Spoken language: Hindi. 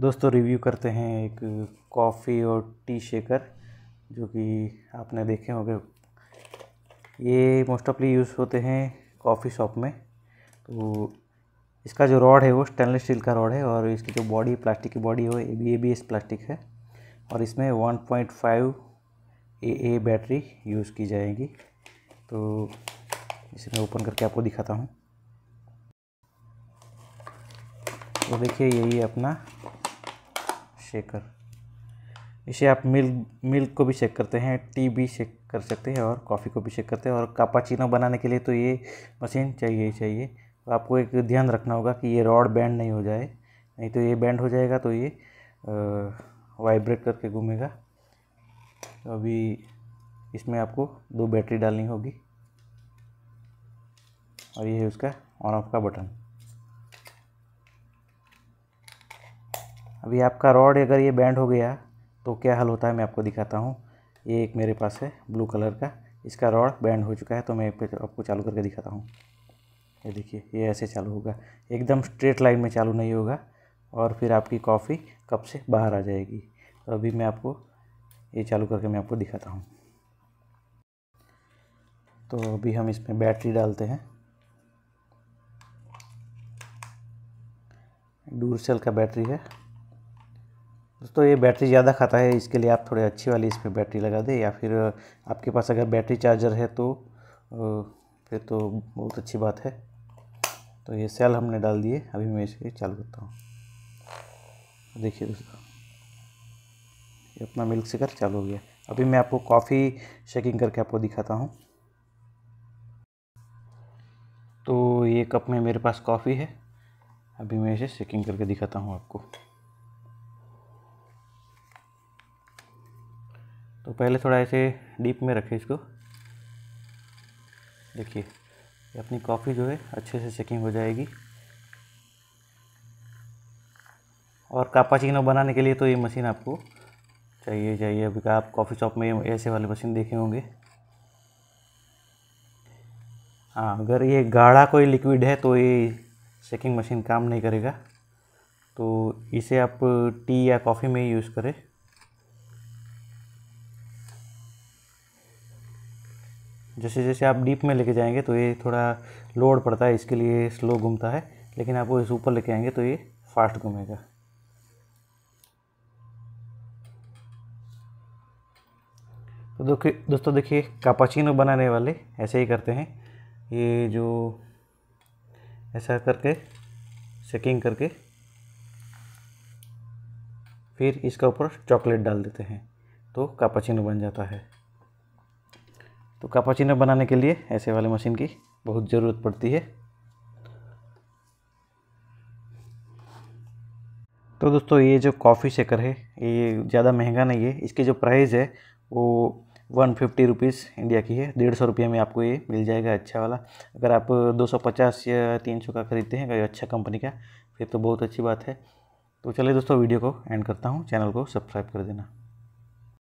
दोस्तों रिव्यू करते हैं एक कॉफ़ी और टी शेकर जो कि आपने देखे होंगे ये मोस्ट ऑफली यूज़ होते हैं कॉफ़ी शॉप में तो इसका जो रॉड है वो स्टेनलेस स्टील का रॉड है और इसकी जो बॉडी प्लास्टिक की बॉडी है ए बी एस प्लास्टिक है और इसमें 1.5 point A A battery use की जाएगी तो इसे मैं ओपन करके आपको दिखाता हूँ तो देखिए यही अपना शेकर इसे आप मिल्क मिल्क को भी शेक करते हैं टी भी शेक कर सकते हैं और कॉफ़ी को भी शेक करते हैं और कापाचीना बनाने के लिए तो ये मशीन चाहिए ही चाहिए तो आपको एक ध्यान रखना होगा कि ये रॉड बैंड नहीं हो जाए नहीं तो ये बैंड हो जाएगा तो ये वाइब्रेट करके घूमेगा तो अभी इसमें आपको दो बैटरी डालनी होगी और ये है उसका ऑन ऑफ का बटन अभी आपका रॉड अगर ये बैंड हो गया तो क्या हल होता है मैं आपको दिखाता हूँ ये एक मेरे पास है ब्लू कलर का इसका रॉड बैंड हो चुका है तो मैं आपको चालू करके दिखाता हूँ ये देखिए ये ऐसे चालू होगा एकदम स्ट्रेट लाइन में चालू नहीं होगा और फिर आपकी कॉफ़ी कप से बाहर आ जाएगी तो अभी मैं आपको ये चालू करके मैं आपको दिखाता हूँ तो अभी हम इसमें बैटरी डालते हैं डूरसेल का बैटरी है दोस्तों ये बैटरी ज़्यादा खाता है इसके लिए आप थोड़े अच्छी वाली इसमें बैटरी लगा दें या फिर आपके पास अगर बैटरी चार्जर है तो फिर तो बहुत अच्छी बात है तो ये सेल हमने डाल दिए अभी मैं इसे चालू करता हूँ देखिए दोस्तों ये अपना मिल्क शेकर चालू हो गया अभी मैं आपको कॉफ़ी शेकिंग करके आपको दिखाता हूँ तो ये कप में मेरे पास कॉफ़ी है अभी मैं इसे शेकिंग करके दिखाता हूँ आपको तो पहले थोड़ा ऐसे डीप में रखें इसको देखिए अपनी कॉफ़ी जो है अच्छे से चेकिंग हो जाएगी और कापाचिनो बनाने के लिए तो ये मशीन आपको चाहिए चाहिए अभी आप कॉफ़ी शॉप में ऐसे वाले मशीन देखे होंगे हाँ अगर ये गाढ़ा कोई लिक्विड है तो ये शेकिंग मशीन काम नहीं करेगा तो इसे आप टी या कॉफ़ी में यूज़ करें जैसे जैसे आप डीप में लेके जाएंगे तो ये थोड़ा लोड पड़ता है इसके लिए स्लो घूमता है लेकिन आप वो इस ऊपर लेके आएंगे तो ये फास्ट घूमेगा तो देखिए दोस्तों देखिए कापाचिनो बनाने वाले ऐसे ही करते हैं ये जो ऐसा करके सेकिंग करके फिर इसका ऊपर चॉकलेट डाल देते हैं तो कापाचिनो बन जाता है तो कापाचिनो बनाने के लिए ऐसे वाले मशीन की बहुत ज़रूरत पड़ती है तो दोस्तों ये जो कॉफ़ी शेकर है ये ज़्यादा महंगा नहीं है इसके जो प्राइस है वो वन फिफ्टी रुपीज़ इंडिया की है डेढ़ सौ रुपये में आपको ये मिल जाएगा अच्छा वाला अगर आप दो सौ पचास या तीन सौ का ख़रीदते हैं अच्छा कंपनी का फिर तो बहुत अच्छी बात है तो चलिए दोस्तों वीडियो को एंड करता हूँ चैनल को सब्सक्राइब कर देना